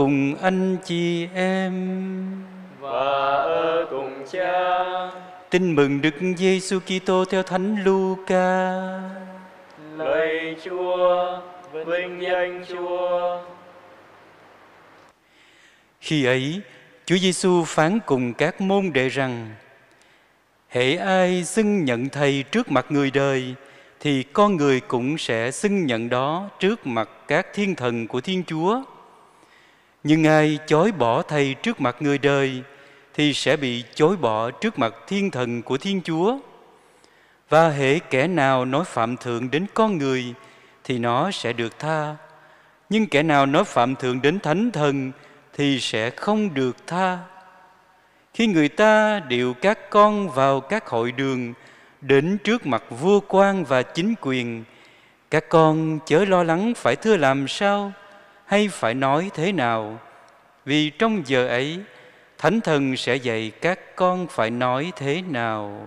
cùng anh chị em và ở cùng cha. Tin mừng Đức Giêsu Kitô theo Thánh Luca. Lạy Chúa, vinh danh Chúa. Khi ấy, Chúa Giêsu phán cùng các môn đệ rằng: Hễ ai xưng nhận thầy trước mặt người đời thì con người cũng sẽ xưng nhận đó trước mặt các thiên thần của Thiên Chúa. Nhưng ai chối bỏ Thầy trước mặt người đời thì sẽ bị chối bỏ trước mặt thiên thần của Thiên Chúa. Và hệ kẻ nào nói phạm thượng đến con người thì nó sẽ được tha. Nhưng kẻ nào nói phạm thượng đến thánh thần thì sẽ không được tha. Khi người ta điều các con vào các hội đường đến trước mặt vua quan và chính quyền, các con chớ lo lắng phải thưa làm sao hay phải nói thế nào vì trong giờ ấy thánh thần sẽ dạy các con phải nói thế nào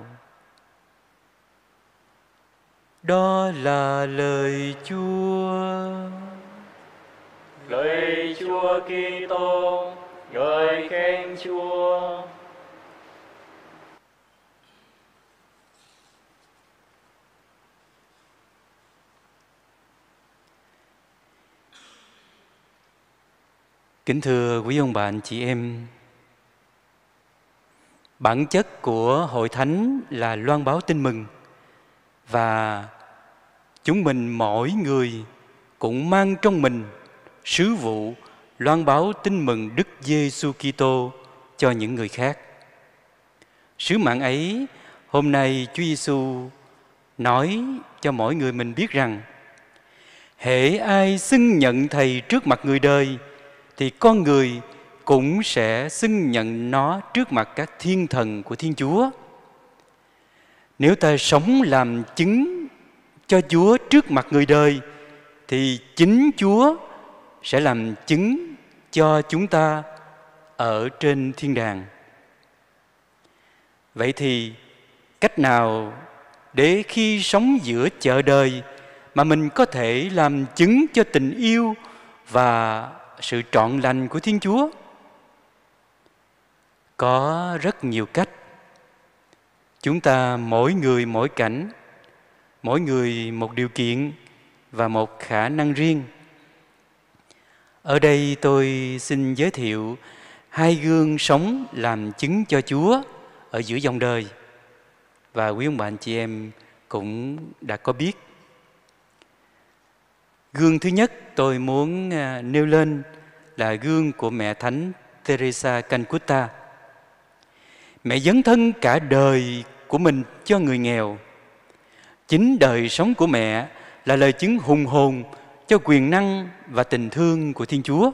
đó là lời chúa lời chúa kitô ngợi khen chúa Kính thưa quý ông bạn chị em, bản chất của hội thánh là loan báo tin mừng và chúng mình mỗi người cũng mang trong mình sứ vụ loan báo tin mừng Đức Giêsu Kitô cho những người khác. Sứ mạng ấy hôm nay Chúa Giêsu nói cho mỗi người mình biết rằng hễ ai xưng nhận thầy trước mặt người đời thì con người cũng sẽ xưng nhận nó trước mặt các thiên thần của Thiên Chúa. Nếu ta sống làm chứng cho Chúa trước mặt người đời thì chính Chúa sẽ làm chứng cho chúng ta ở trên thiên đàng. Vậy thì cách nào để khi sống giữa chợ đời mà mình có thể làm chứng cho tình yêu và sự trọn lành của Thiên Chúa có rất nhiều cách. Chúng ta mỗi người mỗi cảnh, mỗi người một điều kiện và một khả năng riêng. Ở đây tôi xin giới thiệu hai gương sống làm chứng cho Chúa ở giữa dòng đời. Và quý ông bạn chị em cũng đã có biết Gương thứ nhất tôi muốn à, nêu lên là gương của mẹ Thánh Teresa Calcutta. Mẹ dấn thân cả đời của mình cho người nghèo. Chính đời sống của mẹ là lời chứng hùng hồn cho quyền năng và tình thương của Thiên Chúa.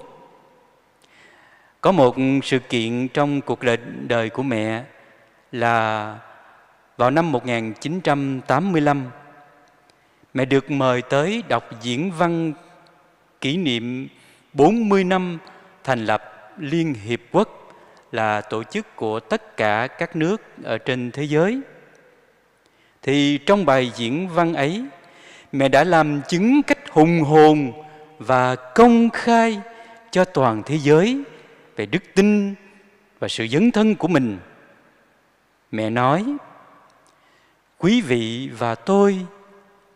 Có một sự kiện trong cuộc đời của mẹ là vào năm 1985, mẹ được mời tới đọc diễn văn kỷ niệm 40 năm thành lập Liên Hiệp Quốc là tổ chức của tất cả các nước ở trên thế giới. Thì trong bài diễn văn ấy, mẹ đã làm chứng cách hùng hồn và công khai cho toàn thế giới về đức tin và sự dấn thân của mình. Mẹ nói, quý vị và tôi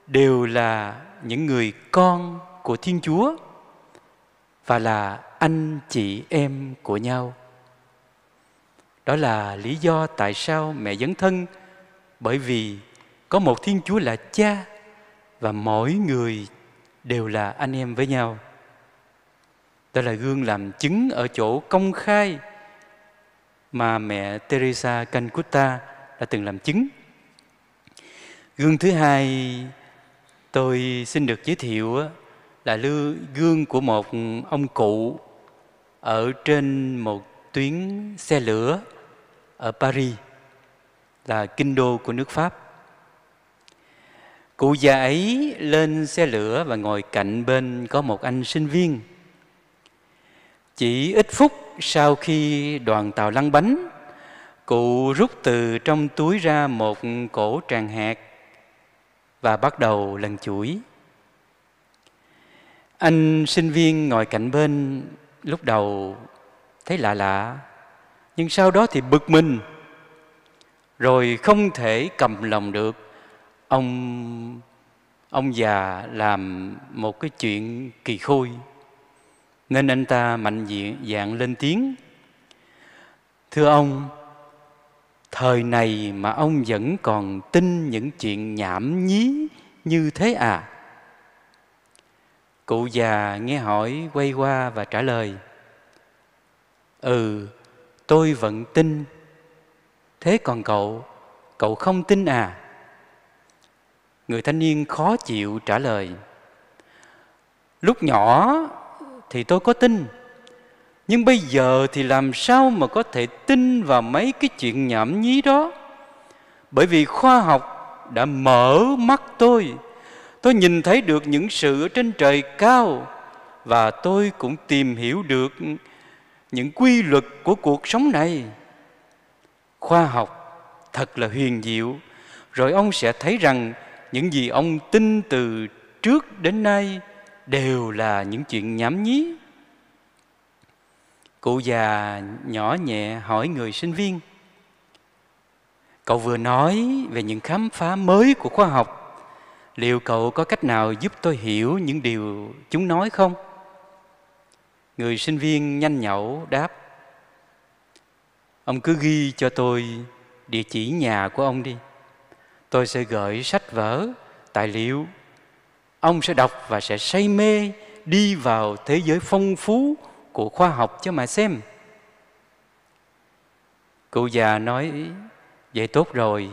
đều là những người con của Thiên Chúa và là anh chị em của nhau. Đó là lý do tại sao mẹ dấn thân bởi vì có một Thiên Chúa là cha và mỗi người đều là anh em với nhau. Đó là gương làm chứng ở chỗ công khai mà mẹ Teresa Cancuta đã từng làm chứng. Gương thứ hai Tôi xin được giới thiệu là lưu gương của một ông cụ ở trên một tuyến xe lửa ở Paris là kinh đô của nước Pháp. Cụ già ấy lên xe lửa và ngồi cạnh bên có một anh sinh viên. Chỉ ít phút sau khi đoàn tàu lăn bánh, cụ rút từ trong túi ra một cổ tràng hạt và bắt đầu lần chuỗi. Anh sinh viên ngồi cạnh bên lúc đầu thấy lạ lạ, nhưng sau đó thì bực mình, rồi không thể cầm lòng được. Ông ông già làm một cái chuyện kỳ khôi, nên anh ta mạnh dạng lên tiếng. Thưa ông, thời này mà ông vẫn còn tin những chuyện nhảm nhí như thế à cụ già nghe hỏi quay qua và trả lời ừ tôi vẫn tin thế còn cậu cậu không tin à người thanh niên khó chịu trả lời lúc nhỏ thì tôi có tin nhưng bây giờ thì làm sao mà có thể tin vào mấy cái chuyện nhảm nhí đó bởi vì khoa học đã mở mắt tôi tôi nhìn thấy được những sự ở trên trời cao và tôi cũng tìm hiểu được những quy luật của cuộc sống này khoa học thật là huyền diệu rồi ông sẽ thấy rằng những gì ông tin từ trước đến nay đều là những chuyện nhảm nhí Cụ già nhỏ nhẹ hỏi người sinh viên Cậu vừa nói về những khám phá mới của khoa học Liệu cậu có cách nào giúp tôi hiểu những điều chúng nói không? Người sinh viên nhanh nhẩu đáp Ông cứ ghi cho tôi địa chỉ nhà của ông đi Tôi sẽ gửi sách vở, tài liệu Ông sẽ đọc và sẽ say mê đi vào thế giới phong phú của khoa học cho mà xem cụ già nói vậy tốt rồi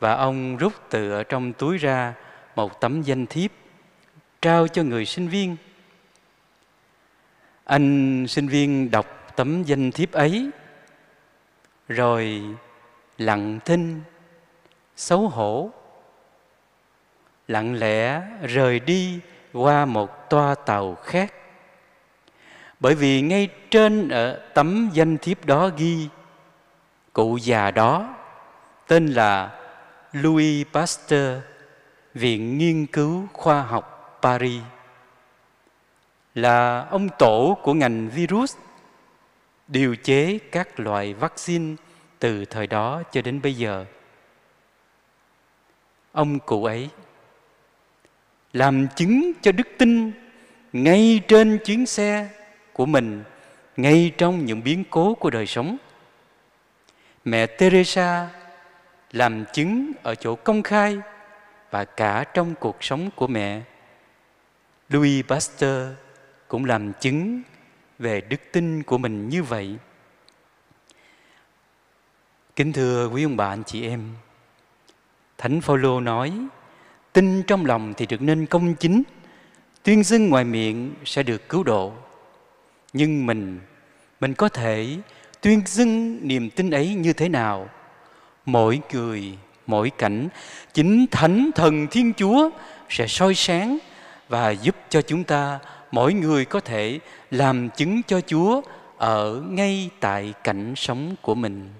và ông rút từ ở trong túi ra một tấm danh thiếp trao cho người sinh viên anh sinh viên đọc tấm danh thiếp ấy rồi lặng thinh xấu hổ lặng lẽ rời đi qua một toa tàu khác bởi vì ngay trên ở ờ, tấm danh thiếp đó ghi cụ già đó tên là Louis Pasteur, Viện Nghiên cứu Khoa học Paris là ông tổ của ngành virus điều chế các loại vaccine từ thời đó cho đến bây giờ. Ông cụ ấy làm chứng cho đức tin ngay trên chuyến xe của mình ngay trong những biến cố của đời sống. Mẹ Teresa làm chứng ở chỗ công khai và cả trong cuộc sống của mẹ. Louis Pasteur cũng làm chứng về đức tin của mình như vậy. Kính thưa quý ông bà anh chị em, Thánh Phaolô nói: Tin trong lòng thì được nên công chính, tuyên xưng ngoài miệng sẽ được cứu độ nhưng mình mình có thể tuyên dưng niềm tin ấy như thế nào mỗi người mỗi cảnh chính thánh thần thiên chúa sẽ soi sáng và giúp cho chúng ta mỗi người có thể làm chứng cho chúa ở ngay tại cảnh sống của mình